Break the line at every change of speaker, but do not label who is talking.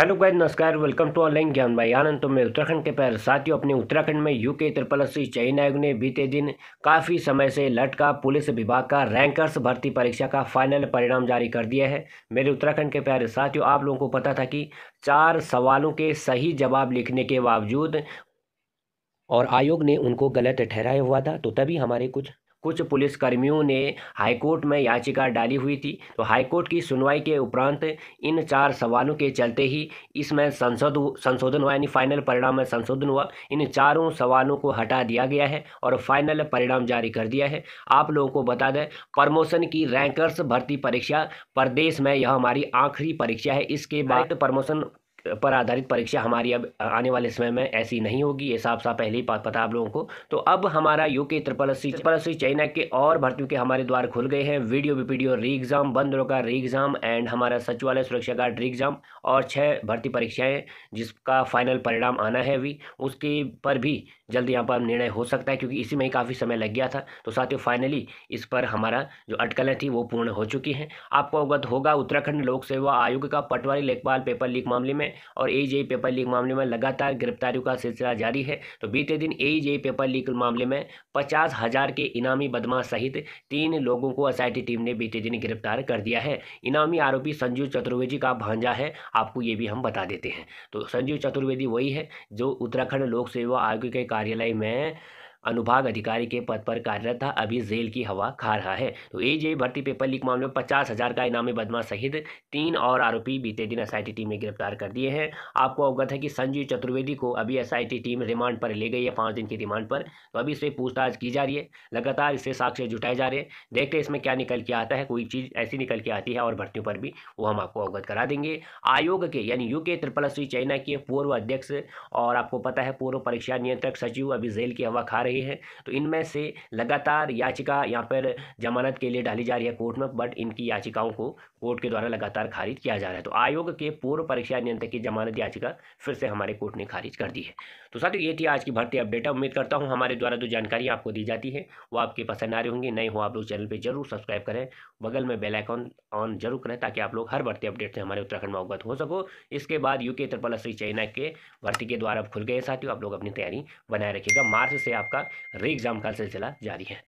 hello guys नमस्कार welcome to Online Gyan भाई आनंद तो मैं उत्तराखंड के पैर साथियों अपने उत्तराखंड में यूके त्रिपल सी चयन आयोग ने बीते दिन काफ़ी समय से लटका पुलिस विभाग का रैंकर्स भर्ती परीक्षा का फाइनल परिणाम जारी कर दिया है मेरे उत्तराखंड के प्यारे साथियों आप लोगों को पता था कि चार सवालों के सही जवाब लिखने के बावजूद और आयोग ने उनको गलत ठहराया हुआ था तो तभी हमारे कुछ कुछ पुलिसकर्मियों ने हाईकोर्ट में याचिका डाली हुई थी तो हाईकोर्ट की सुनवाई के उपरांत इन चार सवालों के चलते ही इसमें संसद संशोधन हुआ यानी फाइनल परिणाम में संशोधन हुआ इन चारों सवालों को हटा दिया गया है और फाइनल परिणाम जारी कर दिया है आप लोगों को बता दें प्रमोशन की रैंकर्स भर्ती परीक्षा प्रदेश में यह हमारी आखिरी परीक्षा है इसके बाद प्रमोशन पर आधारित परीक्षा हमारी अब आने वाले समय में ऐसी नहीं होगी ये साफ साफ पहले ही पता आप लोगों को तो अब हमारा यूके त्रिपल अस्सी त्रिपल अस्सी चाइना के और भर्तियों के हमारे द्वार खुल गए हैं वीडियो पीडियो री एग्ज़ाम बंद रोका री एग्ज़ाम एंड हमारा सचिवालय सुरक्षा गार्ड री एग्ज़ाम और छः भर्ती परीक्षाएँ जिसका फाइनल परिणाम आना है अभी उसके पर भी जल्द यहाँ पर निर्णय हो सकता है क्योंकि इसी में ही काफ़ी समय लग गया था तो साथियों फाइनली इस पर हमारा जो अटकलें थी वो पूर्ण हो चुकी हैं आपको अवगत होगा उत्तराखंड लोक सेवा आयोग का पटवारी लेखपाल पेपर लीक मामले में है और ए पेपर लीक मामले में लगातार गिरफ्तारियों का सिलसिला जारी है तो बीते दिन ए पेपर लीक मामले में पचास हज़ार के इनामी बदमाश सहित तीन लोगों को एस टीम ने बीते दिन गिरफ्तार कर दिया है इनामी आरोपी संजीव चतुर्वेदी का भांजा है आपको ये भी हम बता देते हैं तो संजीव चतुर्वेदी वही है जो उत्तराखंड लोक सेवा आयोग के कार्यालय में अनुभाग अधिकारी के पद पर कार्यरत था अभी जेल की हवा खा रहा है तो एजे भर्ती पेपर लीक मामले में पचास हजार का इनामी बदमा सहित तीन और आरोपी बीते दिन एस टीम ने गिरफ्तार कर दिए हैं आपको अवगत है कि संजीव चतुर्वेदी को अभी एस टीम रिमांड पर ले गई है पांच दिन की रिमांड पर तो अभी इससे पूछताछ की जा रही है लगातार इससे साक्ष्य जुटाए जा रहे हैं देखते हैं इसमें क्या निकल के आता है कोई चीज़ ऐसी निकल के आती है और भर्तियों पर भी वो हम आपको अवगत करा देंगे आयोग के यानी यूके त्रिपल चाइना के पूर्व अध्यक्ष और आपको पता है पूर्व परीक्षा नियंत्रक सचिव अभी जेल की हवा खा रहे रहे है तो इनमें से लगातार याचिका यहाँ पर जमानत के लिए डाली जा रही है कोर्ट में बट इनकी याचिकाओं को कोर्ट के द्वारा लगातार खारिज किया जा रहा है तो आयोग के पूर्व परीक्षा नियंत्रक की जमानत याचिका फिर से हमारे कोर्ट ने खारिज कर दी है तो साथियों ये थी आज की भर्ती अपडेट उम्मीद करता हूँ हमारे द्वारा जो जानकारी आपको दी जाती है वो आपके पसंद आ रही होंगी नहीं हो आप लोग चैनल पर जरूर सब्सक्राइब करें बगल में बेलाइकॉन ऑन जरूर करें ताकि आप लोग हर भर्ती अपडेट से हमारे उत्तराखंड में अवगत हो सको इसके बाद यूके त्रिपल अस्सी चाइना के भर्ती के द्वारा खुल गए साथियों आप लोग अपनी तैयारी बनाए रखिएगा मार्च से आपका री एग्जाम का सिलसिला जारी है